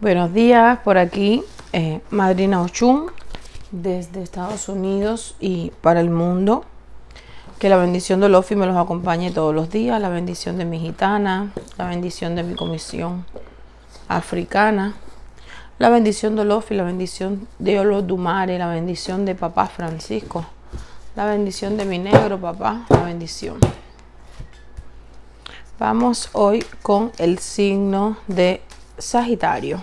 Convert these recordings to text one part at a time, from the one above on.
Buenos días, por aquí eh, Madrina Ochun desde Estados Unidos y para el mundo. Que la bendición de Lofi me los acompañe todos los días, la bendición de mi gitana, la bendición de mi comisión africana, la bendición de Lofi, la bendición de Olo Dumare, la bendición de papá Francisco, la bendición de mi negro papá, la bendición. Vamos hoy con el signo de Sagitario.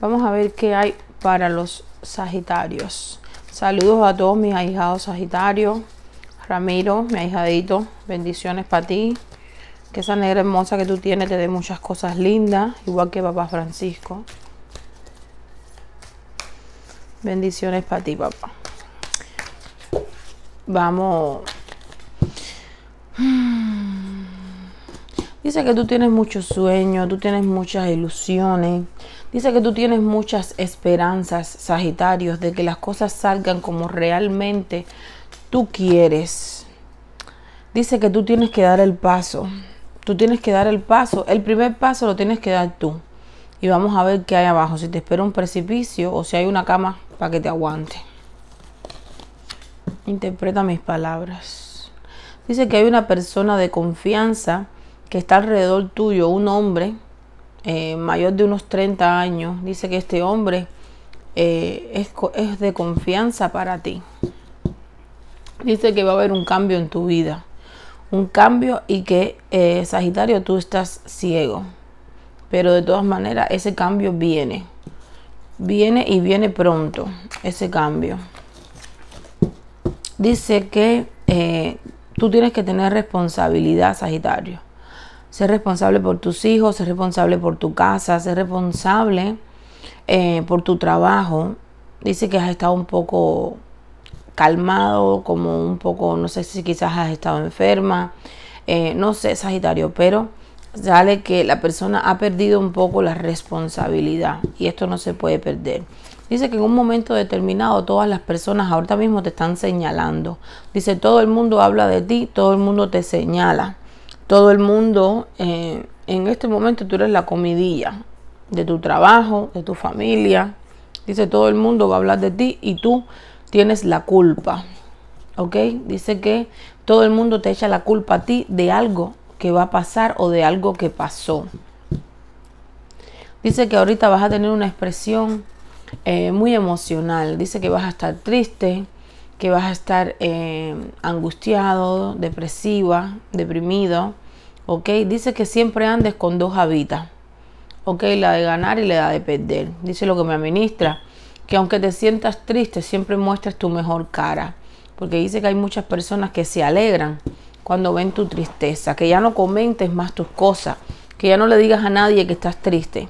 Vamos a ver qué hay para los Sagitarios. Saludos a todos mis ahijados Sagitario. Ramiro, mi ahijadito, bendiciones para ti. Que esa negra hermosa que tú tienes te dé muchas cosas lindas, igual que papá Francisco. Bendiciones para ti, papá. Vamos. Hmm. Dice que tú tienes muchos sueños, tú tienes muchas ilusiones. Dice que tú tienes muchas esperanzas, Sagitarios, de que las cosas salgan como realmente tú quieres. Dice que tú tienes que dar el paso. Tú tienes que dar el paso. El primer paso lo tienes que dar tú. Y vamos a ver qué hay abajo. Si te espera un precipicio o si hay una cama para que te aguante. Interpreta mis palabras. Dice que hay una persona de confianza que está alrededor tuyo, un hombre eh, mayor de unos 30 años, dice que este hombre eh, es, de confianza para ti. Dice que va a haber un cambio en tu vida un cambio y que eh, Sagitario tú estás ciego. Pero de todas maneras ese cambio viene. Viene y viene pronto ese cambio. Dice que tú tienes que tener responsabilidad Sagitario. Ser responsable por tus hijos, ser responsable por tu casa, ser responsable eh, por tu trabajo. Dice que has estado un poco calmado, como un poco, no sé si quizás has estado enferma, eh, no sé, Sagitario, pero sale que la persona ha perdido un poco la responsabilidad y esto no se puede perder. Dice que en un momento determinado todas las personas ahorita mismo te están señalando. Dice, todo el mundo habla de ti, todo el mundo te señala todo el mundo, eh, en este momento tú eres la comidilla de tu trabajo, de tu familia. Dice todo el mundo va a hablar de ti y tú tienes la culpa. ¿Ok? Dice que todo el mundo te echa la culpa a ti de algo que va a pasar o de algo que pasó. Dice que ahorita vas a tener una expresión eh, muy emocional. Dice que vas a estar triste, que vas a estar eh, angustiado, depresiva, deprimido. Dice que siempre andes con dos habitas. ¿Ok? La de ganar y la de perder. Dice lo que me administra. Que aunque te sientas triste, siempre muestres tu mejor cara. Porque dice que hay muchas personas que se alegran cuando ven tu tristeza. Que ya no comentes más tus cosas. Que ya no le digas a nadie que estás triste.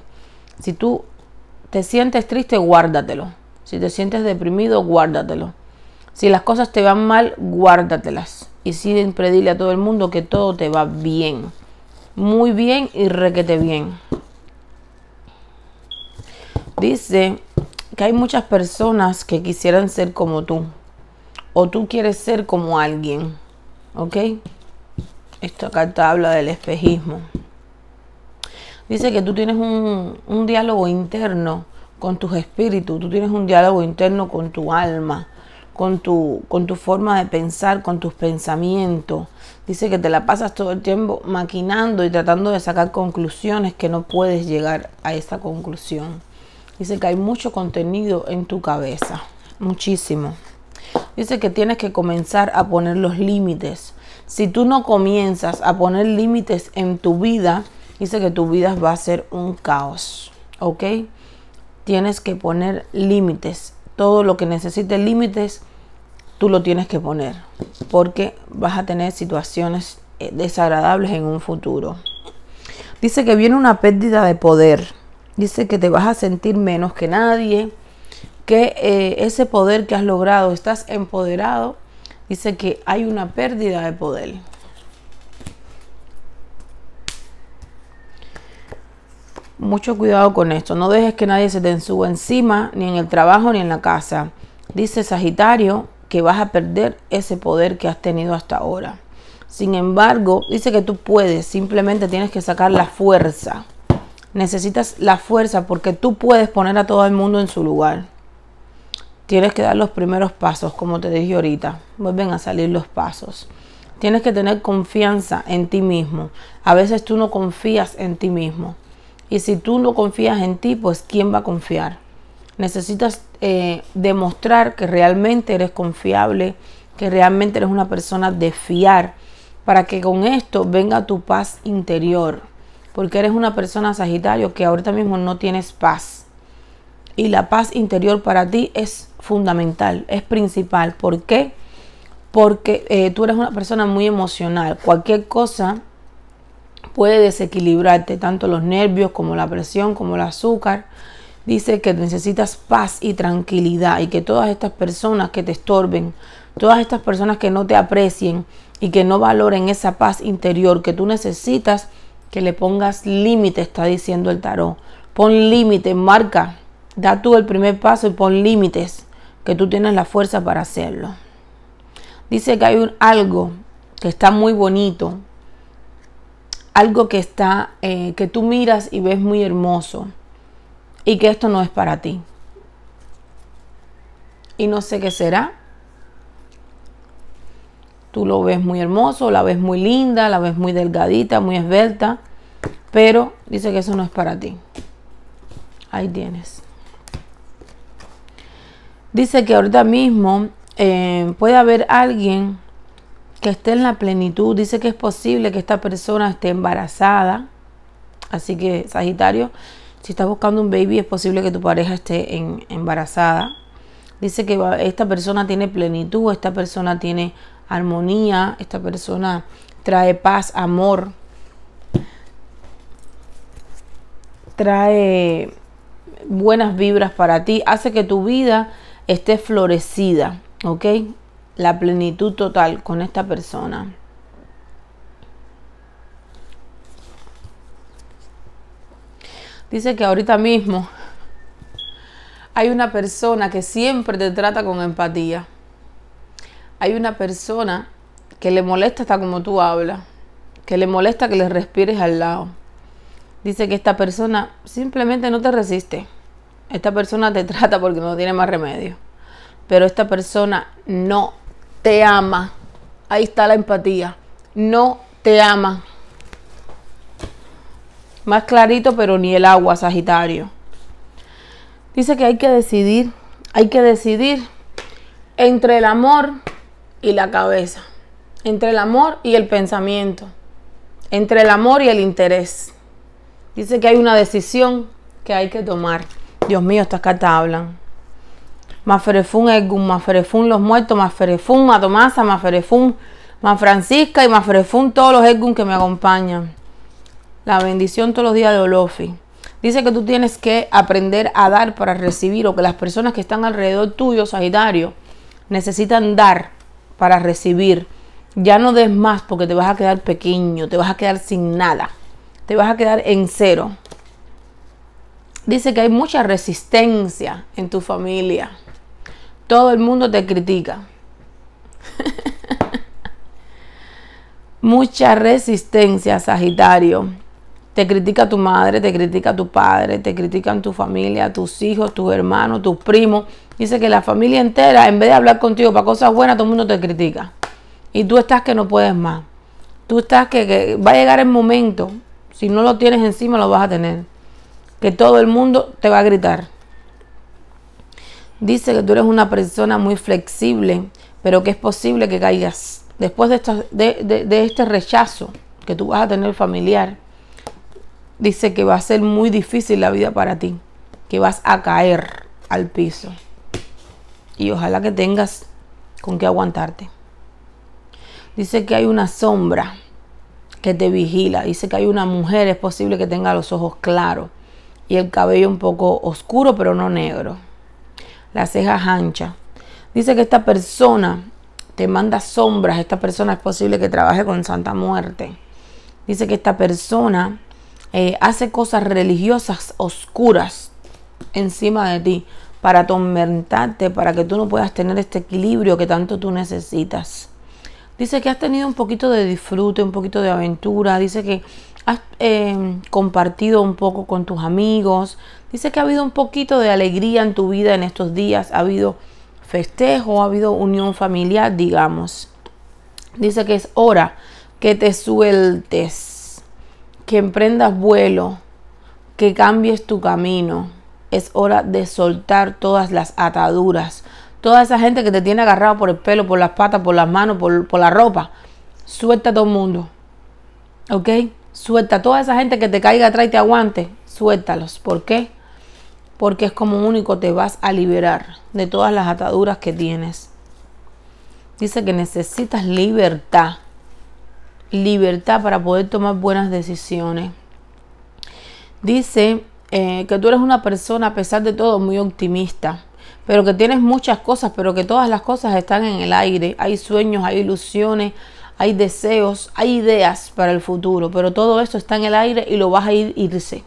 Si tú te sientes triste, guárdatelo. Si te sientes deprimido, guárdatelo. Si las cosas te van mal, guárdatelas. Y siempre dile a todo el mundo que todo te va bien. Muy bien y requete bien. Dice que hay muchas personas que quisieran ser como tú. O tú quieres ser como alguien. ¿Ok? Esta carta habla del espejismo. Dice que tú tienes un, un diálogo interno con tus espíritus. Tú tienes un diálogo interno con tu alma con tu, con forma de pensar, con tus pensamientos. Dice que te la pasas todo el tiempo maquinando y tratando de sacar conclusiones que no puedes llegar a esa conclusión. Dice que hay mucho contenido en tu cabeza, muchísimo. Dice que tienes que comenzar a poner los límites. Si tú no comienzas a poner límites en tu vida, dice que tu vida va a ser un caos. ¿Ok? Tienes que poner límites. Todo lo que necesite límites tú lo tienes que poner porque vas a tener situaciones eh, desagradables en un futuro. Dice que viene una pérdida de poder. Dice que te vas a sentir menos que nadie, que eh, ese poder que has logrado, estás empoderado. Dice que hay una pérdida de poder. Mucho cuidado con esto. No dejes que nadie se te suba encima, ni en el trabajo ni en la casa. Dice Sagitario que vas a perder ese poder que has tenido hasta ahora. Sin embargo, dice que tú puedes, simplemente tienes que sacar la fuerza. Necesitas la fuerza porque tú puedes poner a todo el mundo en su lugar. Tienes que dar los primeros pasos, como te dije ahorita. Vuelven a salir los pasos. Tienes que tener confianza en ti mismo. A veces tú no confías en ti mismo. Y si tú no confías en ti, pues ¿quién va a confiar? necesitas eh, demostrar que realmente eres confiable, que realmente eres una persona de fiar, para que con esto venga tu paz interior. Porque eres una persona Sagitario que ahorita mismo no tienes paz. Y la paz interior para ti es fundamental, es principal. ¿Por qué? Porque eh, tú eres una persona muy emocional. Cualquier cosa puede desequilibrarte, tanto los nervios como la presión, como el azúcar dice que necesitas paz y tranquilidad y que todas estas personas que te estorben, todas estas personas que no te aprecien y que no valoren esa paz interior que tú necesitas, que le pongas límite, está diciendo el tarot. Pon límite, marca, da tú el primer paso y pon límites, que tú tienes la fuerza para hacerlo. Dice que hay un, algo que está muy bonito, algo que está, eh, que tú miras y ves muy hermoso y que esto no es para ti. Y no sé qué será. Tú lo ves muy hermoso, la ves muy linda, la ves muy delgadita, muy esbelta, pero dice que eso no es para ti. Ahí tienes. Dice que ahorita mismo eh, puede haber alguien que esté en la plenitud. Dice que es posible que esta persona esté embarazada. Así que, Sagitario, si estás buscando un baby, es posible que tu pareja esté en, embarazada. Dice que esta persona tiene plenitud, esta persona tiene armonía, esta persona trae paz, amor, trae buenas vibras para ti, hace que tu vida esté florecida, ¿ok? La plenitud total con esta persona. Dice que ahorita mismo hay una persona que siempre te trata con empatía. Hay una persona que le molesta hasta como tú hablas, que le molesta que le respires al lado. Dice que esta persona simplemente no te resiste. Esta persona te trata porque no tiene más remedio. Pero esta persona no te ama. Ahí está la empatía. No te ama. Más clarito, pero ni el agua, Sagitario. Dice que hay que decidir, hay que decidir entre el amor y la cabeza, entre el amor y el pensamiento, entre el amor y el interés. Dice que hay una decisión que hay que tomar. Dios mío, estas cartas hablan. Maferefun Más Maferefun los muertos, Más Matomasa, Más Francisca. y Maferefun, todos los Egun que me acompañan la bendición todos los días de Olofi. Dice que tú tienes que aprender a dar para recibir o que las personas que están alrededor tuyo, Sagitario, necesitan dar para recibir. Ya no des más porque te vas a quedar pequeño, te vas a quedar sin nada, te vas a quedar en cero. Dice que hay mucha resistencia en tu familia. Todo el mundo te critica. mucha resistencia, Sagitario te critica tu madre, te critica tu padre, te critican tu familia, tus hijos, tus hermanos, tus primos. Dice que la familia entera, en vez de hablar contigo para cosas buenas, todo el mundo te critica. Y tú estás que no puedes más. Tú estás que, va a llegar el momento, si no lo tienes encima, lo vas a tener. Que todo el mundo te va a gritar. Dice que tú eres una persona muy flexible, pero que es posible que caigas. Después de, de, de este rechazo que tú vas a tener familiar, dice que va a ser muy difícil la vida para ti, que vas a caer al piso. Y ojalá que tengas con qué aguantarte. Dice que hay una sombra que te vigila. Dice que hay una mujer, es posible que tenga los ojos claros y el cabello un poco oscuro, pero no negro. Las cejas anchas. Dice que esta persona te manda sombras. Esta persona es posible que trabaje con Santa Muerte. Dice que esta persona eh, hace cosas religiosas oscuras encima de ti para atormentarte, para que tú no puedas tener este equilibrio que tanto tú necesitas. Dice que has tenido un poquito de disfrute, un poquito de aventura, dice que has em, compartido un poco con tus amigos, dice que ha habido un poquito de alegría en tu vida en estos días, ha habido festejo, ha habido unión familiar, digamos. Dice que es hora que te sueltes que emprendas vuelo, que cambies tu camino. Es hora de soltar todas las ataduras, toda esa gente que te tiene agarrado por el pelo, por las patas, por las manos, por, la ropa. Suelta a todo el mundo. ¿Ok? Suelta a toda esa gente que te caiga atrás y te aguante. Suéltalos. ¿Por qué? Porque es como único te vas a liberar de todas las ataduras que tienes. Dice que necesitas libertad libertad para poder tomar buenas decisiones. Dice eh, que tú eres una persona, a pesar de todo, muy optimista, pero que tienes muchas cosas, pero que todas las cosas están en el aire. Hay sueños, hay ilusiones, hay deseos, hay ideas para el futuro, pero todo eso está en el aire y lo vas a ir, irse,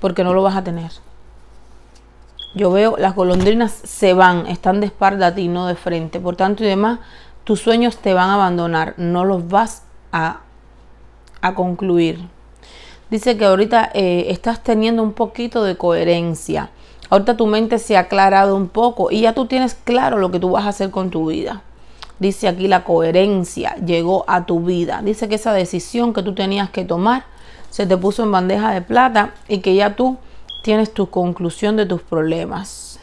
porque no lo vas a tener. Yo veo las golondrinas se van, están de espalda a ti, no de frente. Por tanto y demás, tus sueños te van a abandonar, no los vas a, concluir. Dice que ahorita eh, estás teniendo un poquito de coherencia. Ahorita tu mente se ha aclarado un poco y ya tú tienes claro lo que tú vas a hacer con tu vida. Dice aquí la coherencia llegó a tu vida. Dice que esa decisión que tú tenías que tomar se te puso en bandeja de plata y que ya tú tienes tu conclusión de tus problemas.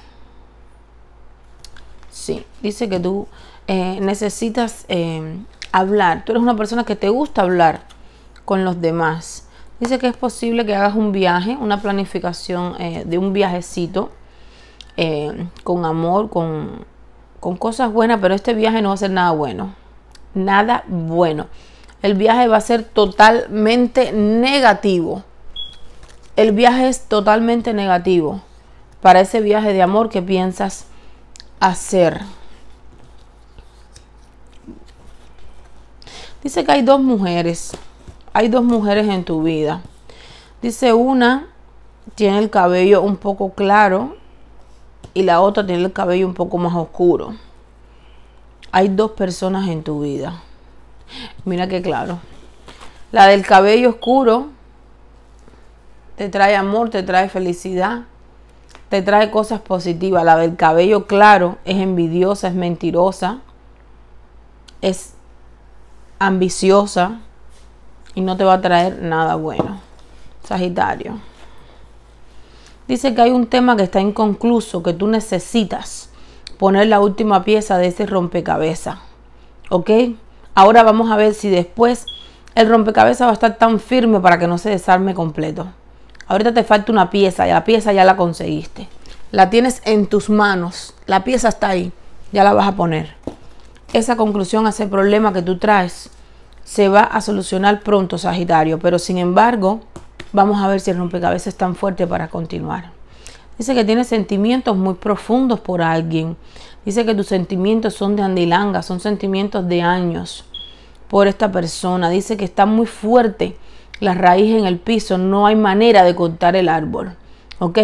Sí, dice que tú eh, necesitas eh, hablar. Tú eres una persona que te gusta hablar con los demás. Dice que es posible que hagas un viaje, una planificación eh, de un viajecito eh, con amor, con, con cosas buenas, pero este viaje no va a ser nada bueno. Nada bueno. El viaje va a ser totalmente negativo. El viaje es totalmente negativo para ese viaje de amor que piensas hacer. Dice que hay dos mujeres. Hay dos mujeres en tu vida. Dice una tiene el cabello un poco claro y la otra tiene el cabello un poco más oscuro. Hay dos personas en tu vida. Mira qué claro. La del cabello oscuro te trae amor, te trae felicidad, te trae cosas positivas. La del cabello claro es envidiosa, es mentirosa, es ambiciosa y no te va a traer nada bueno. Sagitario. Dice que hay un tema que está inconcluso, que tú necesitas poner la última pieza de ese rompecabezas. ¿Ok? Ahora vamos a ver si después el rompecabezas va a estar tan firme para que no se desarme completo. Ahorita te falta una pieza y la pieza ya la conseguiste. La tienes en tus manos. La pieza está ahí. Ya la vas a poner esa conclusión, ese problema que tú traes, se va a solucionar pronto, Sagitario. Pero sin embargo, vamos a ver si el rompecabezas es tan fuerte para continuar. Dice que tienes sentimientos muy profundos por alguien. Dice que tus sentimientos son de andilanga, son sentimientos de años por esta persona. Dice que está muy fuerte la raíz en el piso. No hay manera de cortar el árbol. ¿Ok?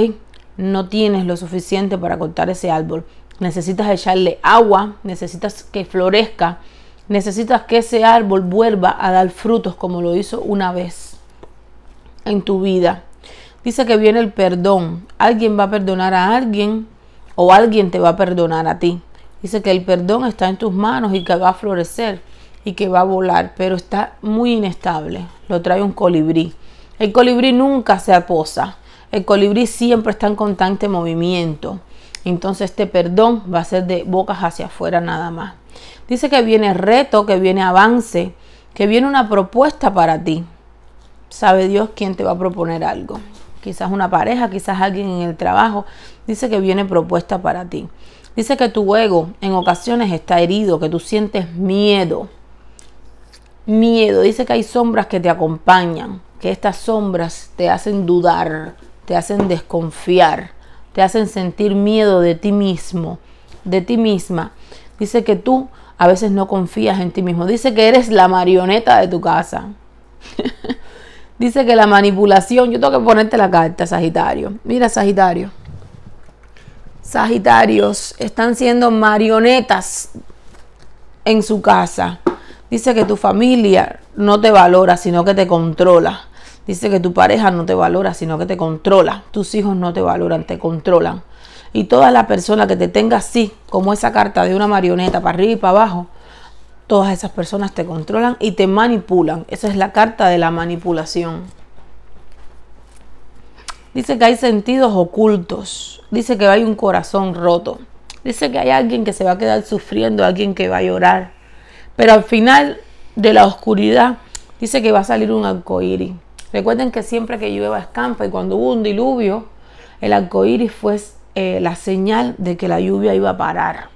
No tienes lo suficiente para cortar ese árbol necesitas echarle agua, necesitas que florezca, necesitas que ese árbol vuelva a dar frutos como lo hizo una vez en tu vida. Dice que viene el perdón. Alguien va a perdonar a alguien o alguien te va a perdonar a ti. Dice que el perdón está en tus manos y que va a florecer y que va a volar, pero está muy inestable. Lo trae un colibrí. El colibrí nunca se aposa. El colibrí siempre está en constante movimiento. Entonces este perdón va a ser de bocas hacia afuera nada más. Dice que viene reto, que viene avance, que viene una propuesta para ti. Sabe Dios quién te va a proponer algo. Quizás una pareja, quizás alguien en el trabajo. Dice que viene propuesta para ti. Dice que tu ego en ocasiones está herido, que tú sientes miedo. Miedo. Dice que hay sombras que te acompañan, que estas sombras te hacen dudar, te hacen desconfiar te hacen sentir miedo de ti mismo, de ti misma. Dice que tú a veces no confías en ti mismo. Dice que eres la marioneta de tu casa. Dice que la manipulación, yo tengo que ponerte la carta, Sagitario. Mira, Sagitario. Sagitarios están siendo marionetas en su casa. Dice que tu familia no te valora, sino que te controla. Dice que tu pareja no te valora, sino que te controla. Tus hijos no te valoran, te controlan. Y toda la persona que te tenga así, como esa carta de una marioneta para arriba y para abajo, todas esas personas te controlan y te manipulan. Esa es la carta de la manipulación. Dice que hay sentidos ocultos. Dice que hay un corazón roto. Dice que hay alguien que se va a quedar sufriendo, alguien que va a llorar. Pero al final de la oscuridad, dice que va a salir un arcoíris. Recuerden que siempre que llueva escampa y cuando hubo un diluvio, el arco iris fue eh, la señal de que la lluvia iba a parar.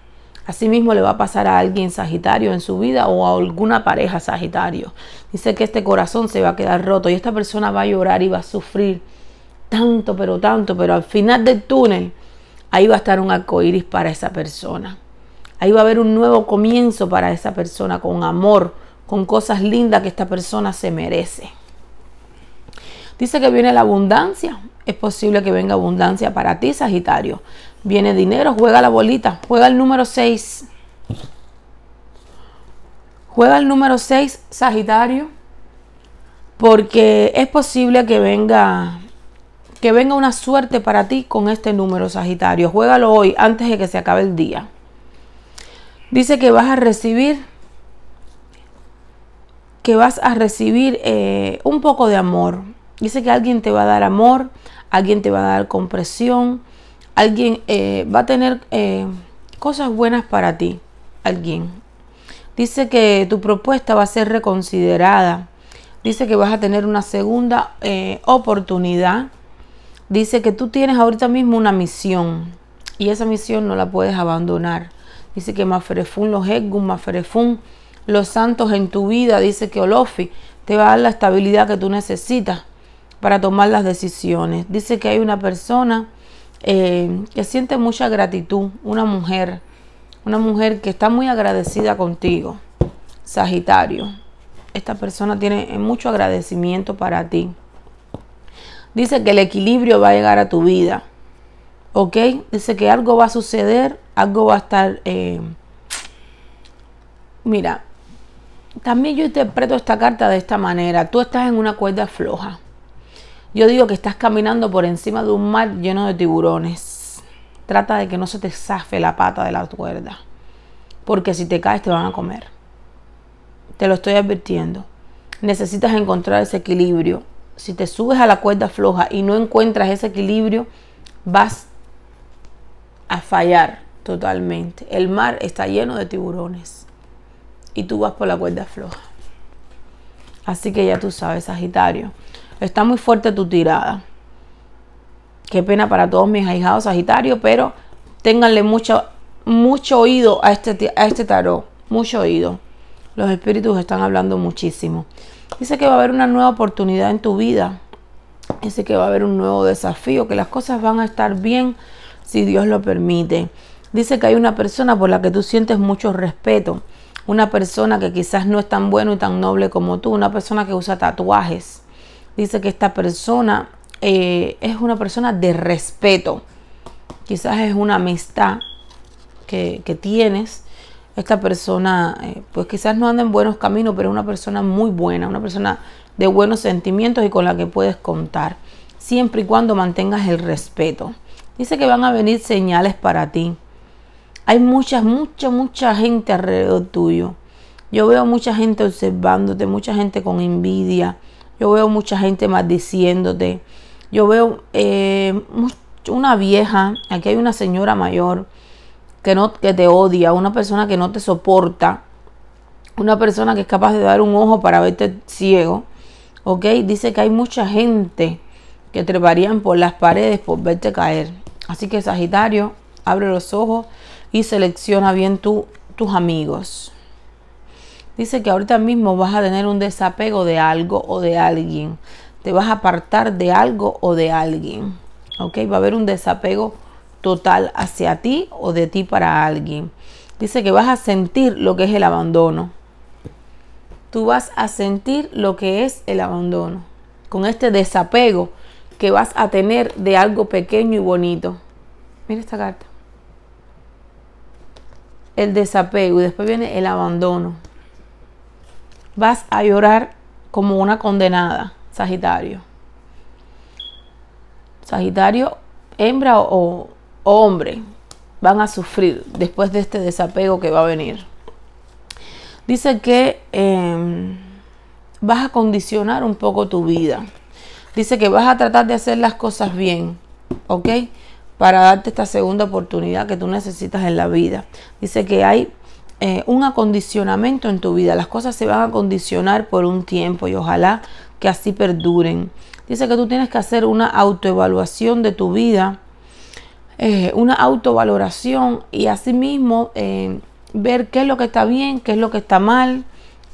Asimismo le va a pasar a alguien Sagitario en su vida o a alguna pareja Sagitario. Dice que este corazón se va a quedar roto y esta persona va a llorar y va a sufrir tanto, pero tanto, pero al final del túnel ahí va a estar un arco iris para esa persona. Ahí va a haber un nuevo comienzo para esa persona con amor, con cosas lindas que esta persona se merece. Dice que viene la abundancia. Es posible que venga abundancia para ti, Sagitario. Viene dinero, juega la bolita, juega el número 6. Juega el número 6, Sagitario, porque es posible que venga que venga una suerte para ti con este número, Sagitario. Juégalo hoy antes de que se acabe el día. Dice que vas a recibir que vas a recibir eh, un poco de amor, Dice que alguien te va a dar amor, alguien te va a dar compresión, alguien eh, va a tener eh, cosas buenas para ti, alguien. Dice que tu propuesta va a ser reconsiderada. Dice que vas a tener una segunda eh, oportunidad. Dice que tú tienes ahorita mismo una misión y esa misión no la puedes abandonar. Dice que Maferefun, los Edgum, Maferefun, los santos en tu vida. Dice que Olofi te va a dar la estabilidad que tú necesitas para tomar las decisiones. Dice que hay una persona eh, que siente mucha gratitud, una mujer, una mujer que está muy agradecida contigo, Sagitario. Esta persona tiene mucho agradecimiento para ti. Dice que el equilibrio va a llegar a tu vida. ¿Ok? Dice que algo va a suceder, algo va a estar... Eh, mira, también yo interpreto esta carta de esta manera. Tú estás en una cuerda floja. Yo digo que estás caminando por encima de un mar lleno de tiburones. Trata de que no se te zafe la pata de la cuerda, porque si te caes te van a comer. Te lo estoy advirtiendo. Necesitas encontrar ese equilibrio. Si te subes a la cuerda floja y no encuentras ese equilibrio, vas a fallar totalmente. El mar está lleno de tiburones y tú vas por la cuerda floja. Así que ya tú sabes, Sagitario. Está muy fuerte tu tirada. Qué pena para todos mis ahijados Sagitario, pero ténganle mucho, mucho oído a este, a este tarot. Mucho oído. Los espíritus están hablando muchísimo. Dice que va a haber una nueva oportunidad en tu vida. Dice que va a haber un nuevo desafío, que las cosas van a estar bien si Dios lo permite. Dice que hay una persona por la que tú sientes mucho respeto, una persona que quizás no es tan bueno y tan noble como tú, una persona que usa tatuajes, dice que esta persona eh, es una persona de respeto. Quizás es una amistad que, tienes. Esta persona, eh, pues quizás no anda en buenos caminos, pero es una persona muy buena, una persona de buenos sentimientos y con la que puedes contar, siempre y cuando mantengas el respeto. Dice que van a venir señales para ti. Hay mucha, mucha, mucha gente alrededor tuyo. Yo veo mucha gente observándote, mucha gente con envidia, yo veo mucha gente maldiciéndote. Yo veo eh, una vieja, aquí hay una señora mayor que, no, que te odia, una persona que no te soporta, una persona que es capaz de dar un ojo para verte ciego. ¿Ok? Dice que hay mucha gente que treparían por las paredes por verte caer. Así que Sagitario, abre los ojos y selecciona bien tus amigos. Dice que ahorita mismo vas a tener un desapego de algo o de alguien. Te vas a apartar de algo o de alguien. ¿Ok? Va a haber un desapego total hacia ti o de ti para alguien. Dice que vas a sentir lo que es el abandono. Tú vas a sentir lo que es el abandono. Con este desapego que vas a tener de algo pequeño y bonito. Mira esta carta. El desapego y después viene el abandono vas a llorar como una condenada, Sagitario. Sagitario, hembra o, hombre, van a sufrir después de este desapego que va a venir. Dice que em, vas a condicionar un poco tu vida. Dice que vas a tratar de hacer las cosas bien, ¿ok? Para darte esta segunda oportunidad que tú necesitas en la vida. Dice que hay eh, un acondicionamiento en tu vida. Las cosas se van a condicionar por un tiempo y ojalá que así perduren. Dice que tú tienes que hacer una autoevaluación de tu vida, eh, una autovaloración y asimismo eh, ver qué es lo que está bien, qué es lo que está mal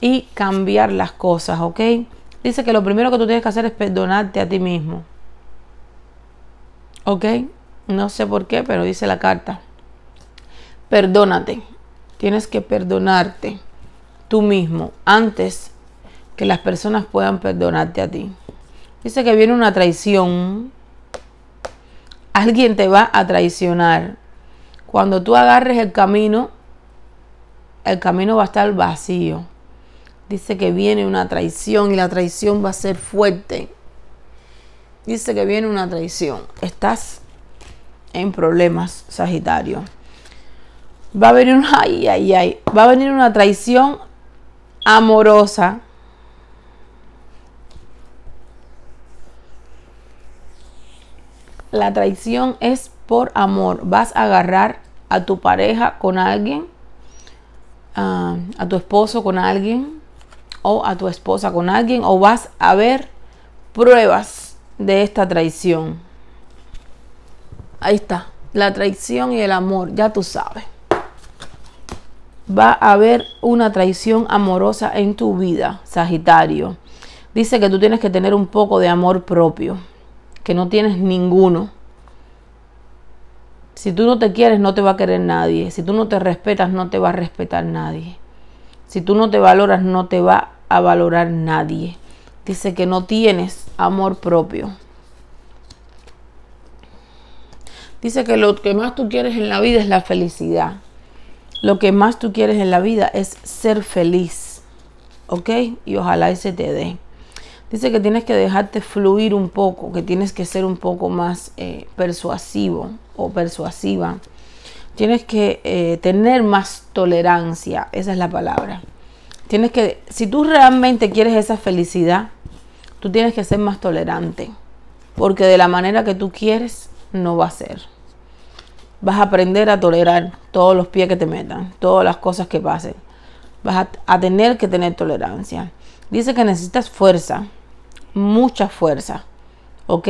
y cambiar las cosas, ¿ok? Dice que lo primero que tú tienes que hacer es perdonarte a ti mismo. ¿Ok? No sé por qué, pero dice la carta. Perdónate tienes que perdonarte tú mismo antes que las personas puedan perdonarte a ti. Dice que viene una traición. Alguien te va a traicionar. Cuando tú agarres el camino, el camino va a estar vacío. Dice que viene una traición y la traición va a ser fuerte. Dice que viene una traición. Estás en problemas, Sagitario va a venir una, ay, ay, va a venir una traición amorosa. La traición es por amor. Vas a agarrar a tu pareja con alguien, ah, a tu esposo con alguien, o a tu esposa con alguien, o vas a ver pruebas de esta traición. Ahí está, la traición y el amor, ya tú sabes va a haber una traición amorosa en tu vida, Sagitario. Dice que tú tienes que tener un poco de amor propio, que no tienes ninguno. Si tú no te quieres, no te va a querer nadie. Si tú no te respetas, no te va a respetar nadie. Si tú no te valoras, no te va a valorar nadie. Dice que no tienes amor propio. Dice que lo que más tú quieres en la vida es la felicidad lo que más tú quieres en la vida es ser feliz, ¿ok? Y ojalá ese te dé. Dice que tienes que dejarte fluir un poco, que tienes que ser un poco más eh, persuasivo o persuasiva. Tienes que eh, tener más tolerancia, esa es la palabra. Tienes que, si tú realmente quieres esa felicidad, tú tienes que ser más tolerante, porque de la manera que tú quieres, no va a ser. Vas a aprender a tolerar todos los pies que te metan, todas las cosas que pasen. Vas a, tener que tener tolerancia. Dice que necesitas fuerza, mucha fuerza, ¿ok?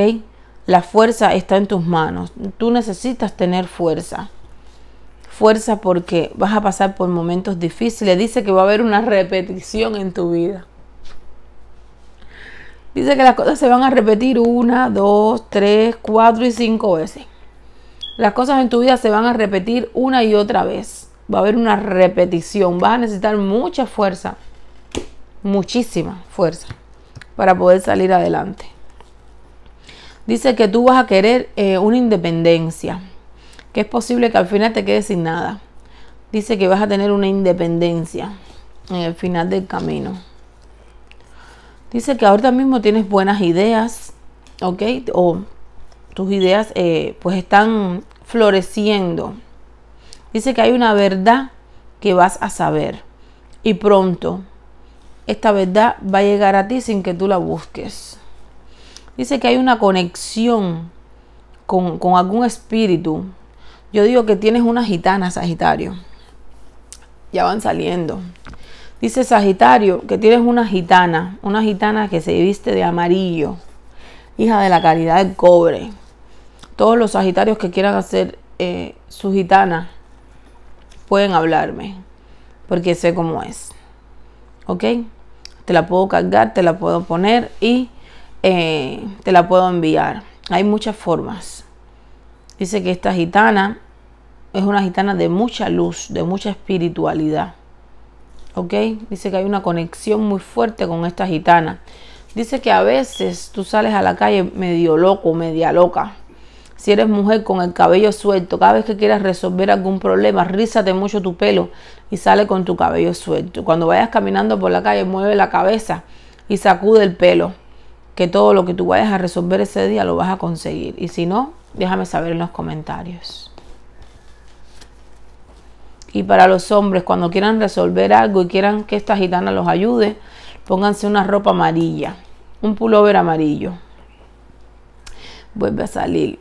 La fuerza está en tus manos. Tú necesitas tener fuerza. Fuerza porque vas a pasar por momentos difíciles. Dice que va a haber una repetición en tu vida. Dice que las cosas se van a repetir una, dos, tres, cuatro y cinco veces. Las cosas en tu vida se van a repetir una y otra vez. Va a haber una repetición. Vas a necesitar mucha fuerza, muchísima fuerza, para poder salir adelante. Dice que tú vas a querer eh, una independencia, que es posible que al final te quedes sin nada. Dice que vas a tener una independencia en el final del camino. Dice que ahorita mismo tienes buenas ideas, ¿ok? O tus ideas eh, pues están floreciendo. Dice que hay una verdad que vas a saber y pronto esta verdad va a llegar a ti sin que tú la busques. Dice que hay una conexión con, con algún espíritu. Yo digo que tienes una gitana, Sagitario. Ya van saliendo. Dice Sagitario que tienes una gitana, una gitana que se viste de amarillo, hija de la calidad del cobre. Todos los sagitarios que quieran hacer eh, su gitana pueden hablarme, porque sé cómo es. ¿Ok? Te la puedo cargar, te la puedo poner y eh, te la puedo enviar. Hay muchas formas. Dice que esta gitana es una gitana de mucha luz, de mucha espiritualidad. ¿Ok? Dice que hay una conexión muy fuerte con esta gitana. Dice que a veces tú sales a la calle medio loco, media loca. Si eres mujer con el cabello suelto, cada vez que quieras resolver algún problema, rízate mucho tu pelo y sale con tu cabello suelto. Cuando vayas caminando por la calle, mueve la cabeza y sacude el pelo. Que todo lo que tú vayas a resolver ese día lo vas a conseguir. Y si no, déjame saber en los comentarios. Y para los hombres, cuando quieran resolver algo y quieran que esta gitana los ayude, pónganse una ropa amarilla, un pullover amarillo. Vuelve a salir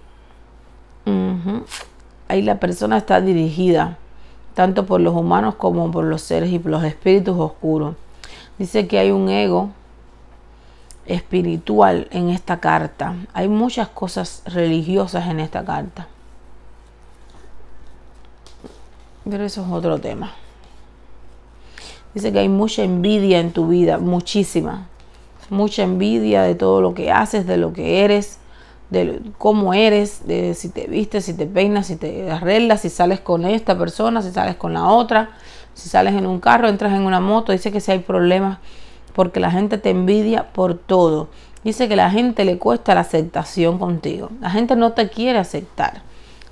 Ahí la persona está dirigida tanto por los humanos como por los seres y por los espíritus oscuros. Dice que hay un ego espiritual en esta carta. Hay muchas cosas religiosas en esta carta. Pero eso es otro tema. Dice que hay mucha envidia en tu vida, muchísima. Mucha envidia de todo lo que haces, de lo que eres, de cómo eres, de si te vistes, si te peinas, si te arreglas, si sales con esta persona, si sales con la otra, si sales en un carro, entras en una moto, dice que si hay problemas porque la gente te envidia por todo. Dice que la gente le cuesta la aceptación contigo. La gente no te quiere aceptar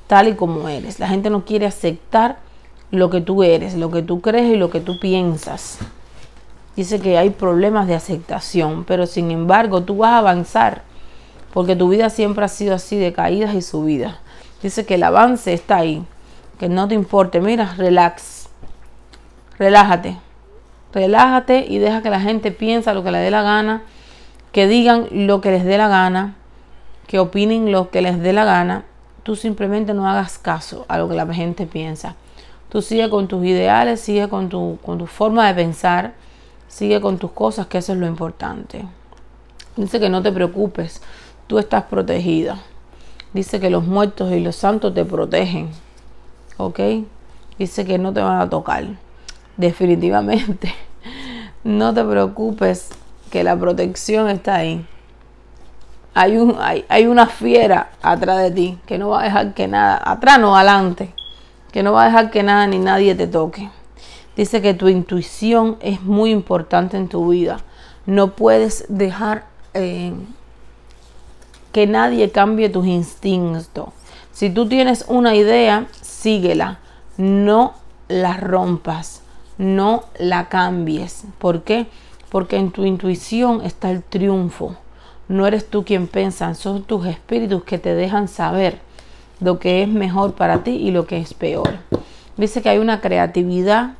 tal y como eres. La gente no quiere aceptar lo que tú eres, lo que tú crees y lo que tú piensas. Dice que hay problemas de aceptación, pero sin embargo tú vas a avanzar porque tu vida siempre ha sido así de caídas y subidas. Dice que el avance está ahí, que no te importe. Mira, relax, relájate, relájate y deja que la gente piensa lo que le dé la gana, que digan lo que les dé la gana, que opinen lo que les dé la gana. Tú simplemente no hagas caso a lo que la gente piensa. Tú sigue con tus ideales, sigue con tu, con tu forma de pensar, sigue con tus cosas, que eso es lo importante. Dice que no te preocupes tú estás protegida. Dice que los muertos y los santos te protegen. ¿Ok? Dice que no te van a tocar. Definitivamente. No te preocupes que la protección está ahí. Hay, un, hay, una fiera atrás de ti que no va a dejar que nada, atrás no, adelante, que no va a dejar que nada ni nadie te toque. Dice que tu intuición es muy importante en tu vida. No puedes dejar en eh, que nadie cambie tus instintos. Si tú tienes una idea, síguela. No la rompas, no la cambies. ¿Por qué? Porque en tu intuición está el triunfo. No eres tú quien piensa, son tus espíritus que te dejan saber lo que es mejor para ti y lo que es peor. Dice que hay una creatividad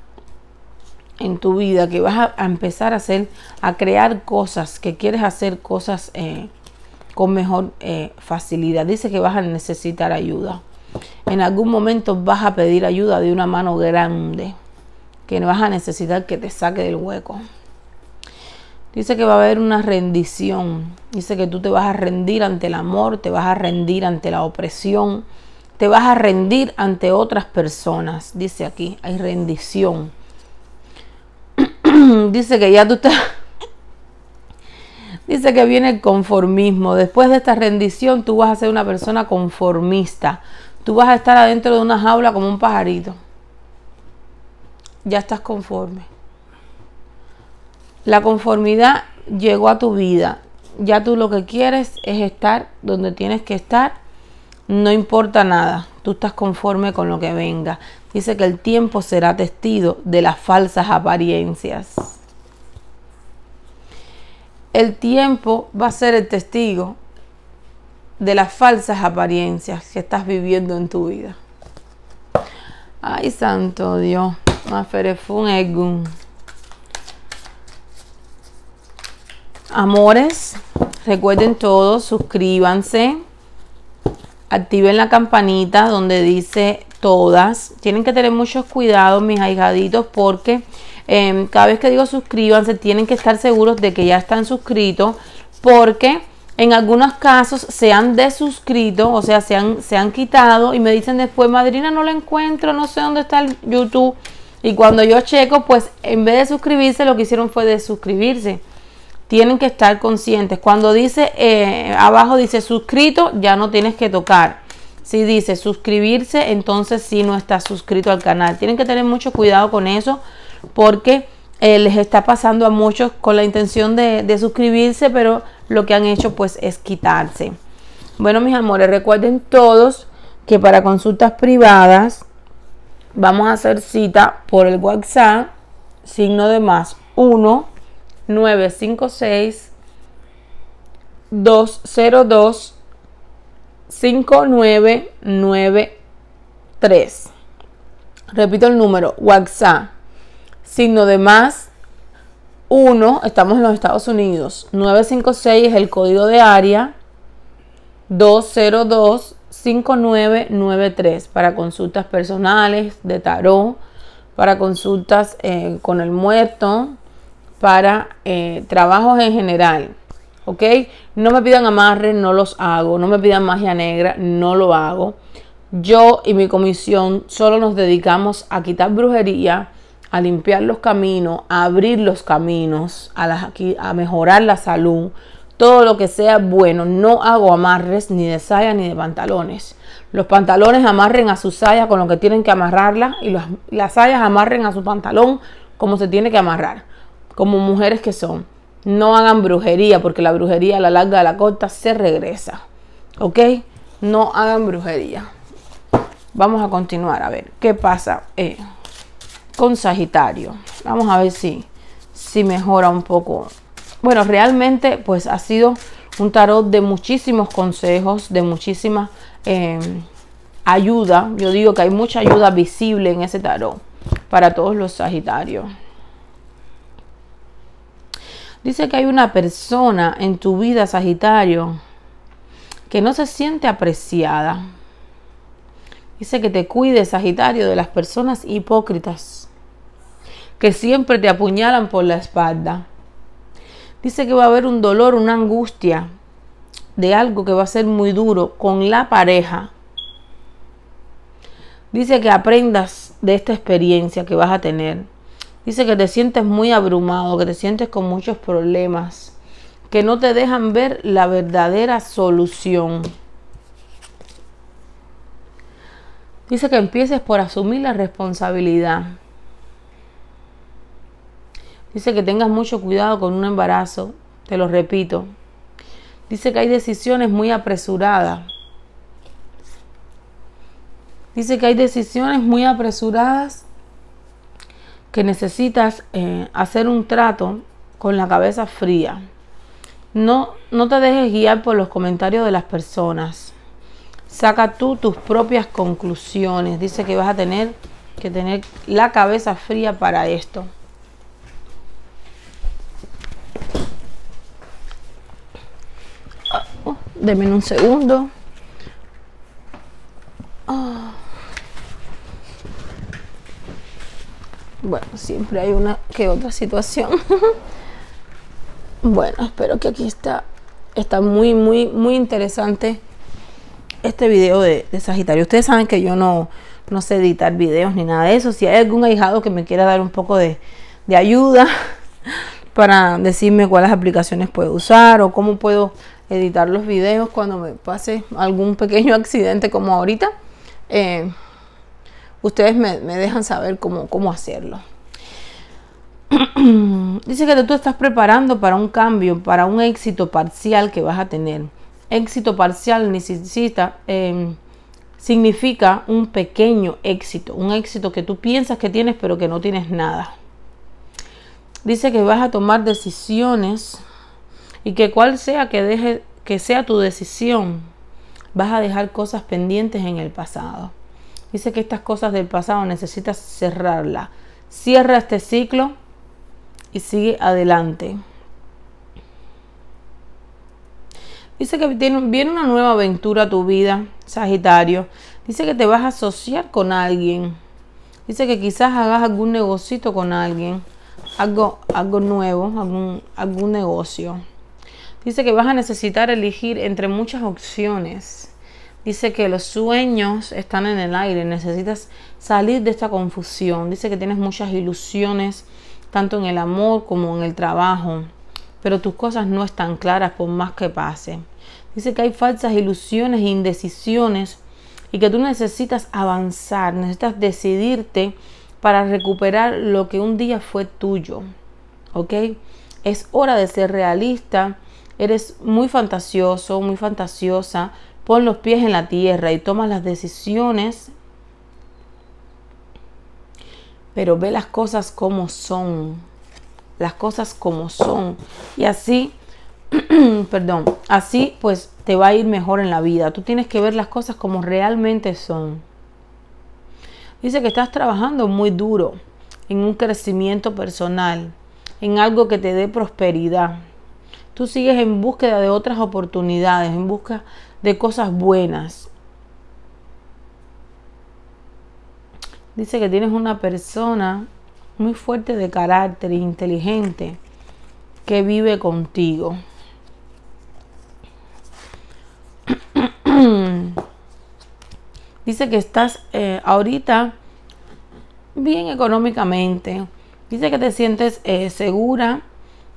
en tu vida, que vas a, empezar a hacer, a crear cosas, que quieres hacer cosas eh, con mejor eh, facilidad. Dice que vas a necesitar ayuda. En algún momento vas a pedir ayuda de una mano grande que vas a necesitar que te saque del hueco. Dice que va a haber una rendición. Dice que tú te vas a rendir ante el amor, te vas a rendir ante la opresión, te vas a rendir ante otras personas. Dice aquí, hay rendición. Dice que ya tú estás Dice que viene el conformismo. Después de esta rendición, tú vas a ser una persona conformista. Tú vas a estar adentro de una jaula como un pajarito. Ya estás conforme. La conformidad llegó a tu vida. Ya tú lo que quieres es estar donde tienes que estar. No importa nada. Tú estás conforme con lo que venga. Dice que el tiempo será testigo de las falsas apariencias el tiempo va a ser el testigo de las falsas apariencias que estás viviendo en tu vida. Ay, santo Dios, Amores, recuerden todos, suscríbanse, activen la campanita donde dice todas. Tienen que tener muchos cuidados mis ahijaditos, porque Em, cada vez que digo suscríbanse, tienen que estar seguros de que ya están suscritos porque en algunos casos se han desuscrito, o sea, se han, se han quitado y me dicen después, madrina, no lo encuentro, no sé dónde está el YouTube. Y cuando yo checo, pues en vez de suscribirse, lo que hicieron fue desuscribirse. Tienen que estar conscientes. Cuando dice eh, abajo, dice suscrito, ya no tienes que tocar. Si dice suscribirse, entonces sí no estás suscrito al canal. Tienen que tener mucho cuidado con eso porque eh, les está pasando a muchos con la intención de, suscribirse, pero lo que han hecho pues es quitarse. Bueno, mis amores, recuerden todos que para consultas privadas vamos a hacer cita por el WhatsApp, signo de más 1 956 202 5993. Repito el número, WhatsApp signo de más 1, estamos en los Estados Unidos. 956 es el código de área 202-5993 para consultas personales de tarot, para consultas eh, con el muerto, para eh, trabajos en general. ¿Ok? No me pidan amarre, no los hago. No me pidan magia negra, no lo hago. Yo y mi comisión solo nos dedicamos a quitar brujería a limpiar los caminos, a abrir los caminos, a, a mejorar la salud, todo lo que sea bueno. No hago amarres ni de saya ni de pantalones. Los pantalones amarren a su saya con lo que tienen que amarrarla y las sayas amarren a su pantalón como se tiene que amarrar, como mujeres que son. No hagan brujería porque la brujería a la larga de la corta se regresa. ¿Ok? No hagan brujería. Vamos a continuar a ver qué pasa. Eh con Sagitario. Vamos a ver si, si mejora un poco. Bueno, realmente pues ha sido un tarot de muchísimos consejos, de muchísima em, ayuda. Yo digo que hay mucha ayuda visible en ese tarot para todos los Sagitarios. Dice que hay una persona en tu vida, Sagitario, que no se siente apreciada. Dice que te cuides, Sagitario, de las personas hipócritas que siempre te apuñalan por la espalda. Dice que va a haber un dolor, una angustia de algo que va a ser muy duro con la pareja. Dice que aprendas de esta experiencia que vas a tener. Dice que te sientes muy abrumado, que te sientes con muchos problemas, que no te dejan ver la verdadera solución. Dice que empieces por asumir la responsabilidad Dice que tengas mucho cuidado con un embarazo, te lo repito. Dice que hay decisiones muy apresuradas. Dice que hay decisiones muy apresuradas que necesitas eh, hacer un trato con la cabeza fría. No, no te dejes guiar por los comentarios de las personas. Saca tú tus propias conclusiones. Dice que vas a tener que tener la cabeza fría para esto. Ah, oh, deme en un segundo. Ah. Bueno, siempre hay una que otra situación. bueno, espero que aquí está. Está muy, muy, muy interesante este video de, Sagitario. Ustedes saben que yo no, no sé editar videos ni nada de eso. Si hay algún ahijado que me quiera dar un poco de, de ayuda, para decirme cuáles aplicaciones puedo usar o cómo puedo editar los videos cuando me pase algún pequeño accidente como ahorita. Eh, ustedes me, dejan saber cómo, cómo hacerlo. Dice que tú estás preparando para un cambio, para un éxito parcial que vas a tener. Éxito parcial necesita, em, significa un pequeño éxito, un éxito que tú piensas que tienes pero que no tienes nada dice que vas a tomar decisiones y que cual sea que deje que sea tu decisión, vas a dejar cosas pendientes en el pasado. Dice que estas cosas del pasado necesitas cerrarla. Cierra este ciclo y sigue adelante. Dice que viene una nueva aventura a tu vida, Sagitario. Dice que te vas a asociar con alguien. Dice que quizás hagas algún negocito con alguien algo, algo nuevo, algún, algún negocio. Dice que vas a necesitar elegir entre muchas opciones. Dice que los sueños están en el aire, necesitas salir de esta confusión. Dice que tienes muchas ilusiones, tanto en el amor como en el trabajo, pero tus cosas no están claras por más que pase. Dice que hay falsas ilusiones e indecisiones y que tú necesitas avanzar, necesitas decidirte para recuperar lo que un día fue tuyo. ¿Ok? Es hora de ser realista. Eres muy fantasioso, muy fantasiosa. Pon los pies en la tierra y toma las decisiones. Pero ve las cosas como son. Las cosas como son. Y así, perdón, así pues te va a ir mejor en la vida. Tú tienes que ver las cosas como realmente son. Dice que estás trabajando muy duro en un crecimiento personal, en algo que te dé prosperidad. Tú sigues en búsqueda de otras oportunidades, en busca de cosas buenas. Dice que tienes una persona muy fuerte de carácter, inteligente, que vive contigo. Dice que estás eh, ahorita bien económicamente. Dice que te sientes eh, segura,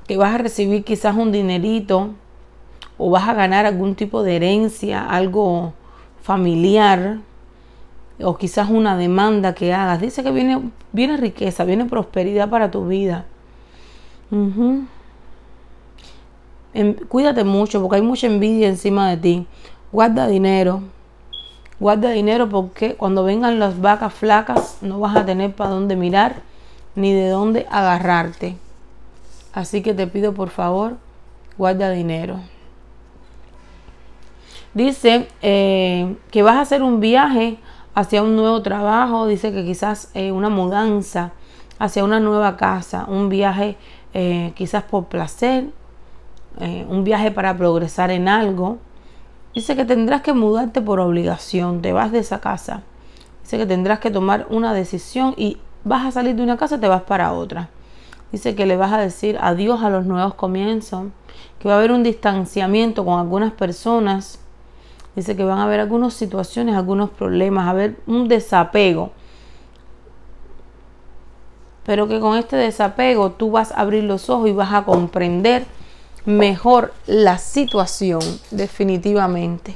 que vas a recibir quizás un dinerito o vas a ganar algún tipo de herencia, algo familiar o quizás una demanda que hagas. Dice que viene, viene riqueza, viene prosperidad para tu vida. Em, cuídate mucho porque hay mucha envidia encima de ti. Guarda dinero. Guarda dinero porque cuando vengan las vacas flacas no vas a tener para dónde mirar ni de dónde agarrarte. Así que te pido por favor, guarda dinero. Dice eh, que vas a hacer un viaje hacia un nuevo trabajo, dice que quizás eh, una mudanza hacia una nueva casa, un viaje eh, quizás por placer, un viaje para progresar en algo Dice que tendrás que mudarte por obligación, te vas de esa casa. Dice que tendrás que tomar una decisión y vas a salir de una casa, te vas para otra. Dice que le vas a decir adiós a los nuevos comienzos, que va a haber un distanciamiento con algunas personas. Dice que van a haber algunas situaciones, algunos problemas, a haber un desapego. Pero que con este desapego tú vas a abrir los ojos y vas a comprender mejor la situación, definitivamente.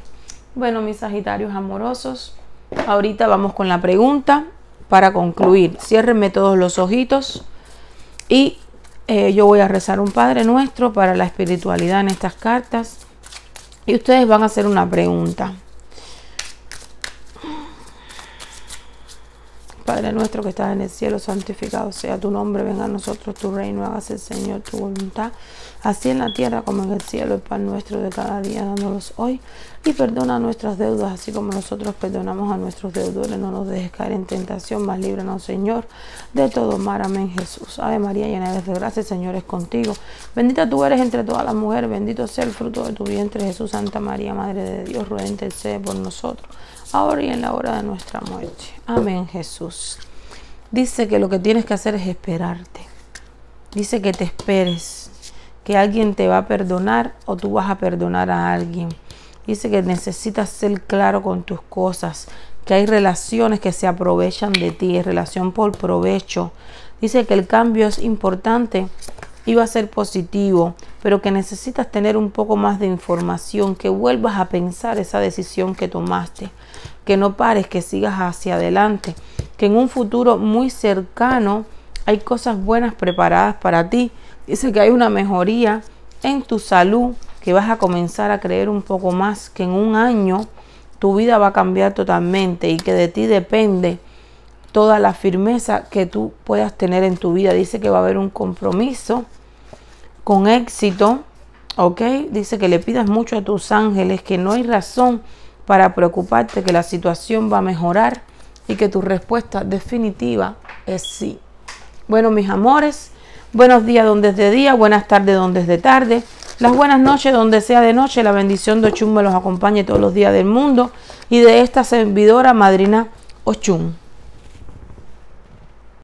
Bueno, mis Sagitarios amorosos, ahorita vamos con la pregunta para concluir. Ciérrenme todos los ojitos y eh, yo voy a rezar un Padre Nuestro para la espiritualidad en estas cartas. Y ustedes van a hacer una pregunta. Padre nuestro que estás en el cielo, santificado sea tu nombre, venga a nosotros tu reino, hágase Señor tu voluntad, así en la tierra como en el cielo, el pan nuestro de cada día, dándolos hoy, y perdona nuestras deudas, así como nosotros perdonamos a nuestros deudores, no nos dejes caer en tentación, más líbranos Señor de todo mar, amén Jesús. Ave María, llena eres de gracia, Señor es contigo, bendita tú eres entre todas las mujeres, bendito sea el fruto de tu vientre Jesús, Santa María, Madre de Dios, ruega por nosotros ahora y en la hora de nuestra muerte. Amén, Jesús. Dice que lo que tienes que hacer es esperarte. Dice que te esperes, que alguien te va a perdonar o tú vas a perdonar a alguien. Dice que necesitas ser claro con tus cosas, que hay relaciones que se aprovechan de ti, relación por provecho. Dice que el cambio es importante iba a ser positivo, pero que necesitas tener un poco más de información, que vuelvas a pensar esa decisión que tomaste, que no pares, que sigas hacia adelante, que en un futuro muy cercano hay cosas buenas preparadas para ti. Dice que hay una mejoría en tu salud, que vas a comenzar a creer un poco más, que en un año tu vida va a cambiar totalmente y que de ti depende toda la firmeza que tú puedas tener en tu vida. Dice que va a haber un compromiso con éxito, ¿ok? Dice que le pidas mucho a tus ángeles, que no hay razón para preocuparte, que la situación va a mejorar y que tu respuesta definitiva es sí. Bueno, mis amores, buenos días donde es de día, buenas tardes donde es de tarde, las buenas noches donde sea de noche, la bendición de Ochum me los acompañe todos los días del mundo y de esta servidora madrina Ochum.